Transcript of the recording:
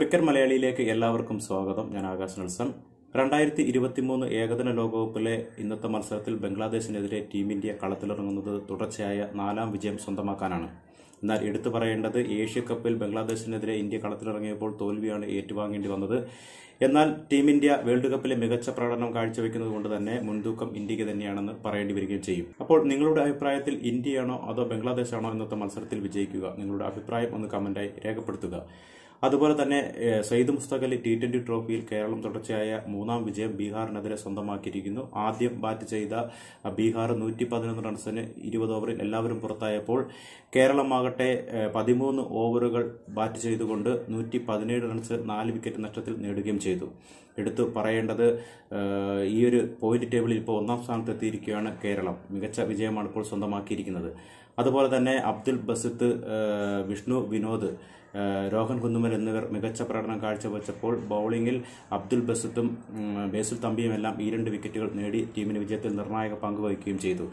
cricket മലയാളിയിലേക്ക് എല്ലാവർക്കും സ്വാഗതം ഞാൻ ആകാശ് നെൽസൺ രണ്ടായിരത്തി മൂന്ന് ഏകദിന ലോകകപ്പിലെ ഇന്നത്തെ മത്സരത്തിൽ ബംഗ്ലാദേശിനെതിരെ ടീം ഇന്ത്യ കളത്തിലിറങ്ങുന്നത് തുടർച്ചയായ നാലാം വിജയം സ്വന്തമാക്കാനാണ് എന്നാൽ എടുത്തു പറയേണ്ടത് ഏഷ്യ കപ്പിൽ ബംഗ്ലാദേശിനെതിരെ ഇന്ത്യ കളത്തിലിറങ്ങിയപ്പോൾ തോൽവിയാണ് ഏറ്റുവാങ്ങേണ്ടി വന്നത് എന്നാൽ ടീം ഇന്ത്യ വേൾഡ് കപ്പിലെ മികച്ച പ്രകടനം കാഴ്ചവെക്കുന്നത് കൊണ്ട് തന്നെ മുൻതൂക്കം ഇന്ത്യക്ക് തന്നെയാണെന്ന് പറയേണ്ടി വരികയും ചെയ്യും അപ്പോൾ നിങ്ങളുടെ അഭിപ്രായത്തിൽ ഇന്ത്യയാണോ അതോ ബംഗ്ലാദേശാണോ ഇന്നത്തെ മത്സരത്തിൽ വിജയിക്കുക നിങ്ങളുടെ അഭിപ്രായം ഒന്ന് കമന്റായി രേഖപ്പെടുത്തുക അതുപോലെ തന്നെ സയ്യിദ് മുസ്തഖ് അലി ടി ട്വന്റി ട്രോഫിയിൽ കേരളം തുടർച്ചയായ മൂന്നാം വിജയം ബീഹാറിനെതിരെ സ്വന്തമാക്കിയിരിക്കുന്നു ആദ്യം ബാറ്റ് ചെയ്ത ബീഹാർ നൂറ്റി പതിനൊന്ന് റൺസിന് ഇരുപത് ഓവറിൽ എല്ലാവരും പുറത്തായപ്പോൾ കേരളമാകട്ടെ പതിമൂന്ന് ഓവറുകൾ ബാറ്റ് ചെയ്തുകൊണ്ട് നൂറ്റി പതിനേഴ് റൺസ് നാല് വിക്കറ്റ് നഷ്ടത്തിൽ നേടുകയും ചെയ്തു എടുത്തു പറയേണ്ടത് ഈ ഒരു പോയിന്റ് ടേബിളിൽ ഇപ്പോൾ ഒന്നാം സ്ഥാനത്ത് എത്തിയിരിക്കുകയാണ് കേരളം മികച്ച വിജയമാണ് ഇപ്പോൾ സ്വന്തമാക്കിയിരിക്കുന്നത് അതുപോലെ തന്നെ അബ്ദുൽ ബസിത്ത് വിഷ്ണു വിനോദ് രോഹൻ കുന്നുമൽ എന്നിവർ മികച്ച പ്രകടനം കാഴ്ചവെച്ചപ്പോൾ ബൌളിംഗിൽ അബ്ദുൽ ബസത്തും ബേസുൽ തമ്പിയുമെല്ലാം ഈ രണ്ട് വിക്കറ്റുകൾ നേടി ടീമിന് വിജയത്തിൽ നിർണായക പങ്ക് വഹിക്കുകയും ചെയ്തു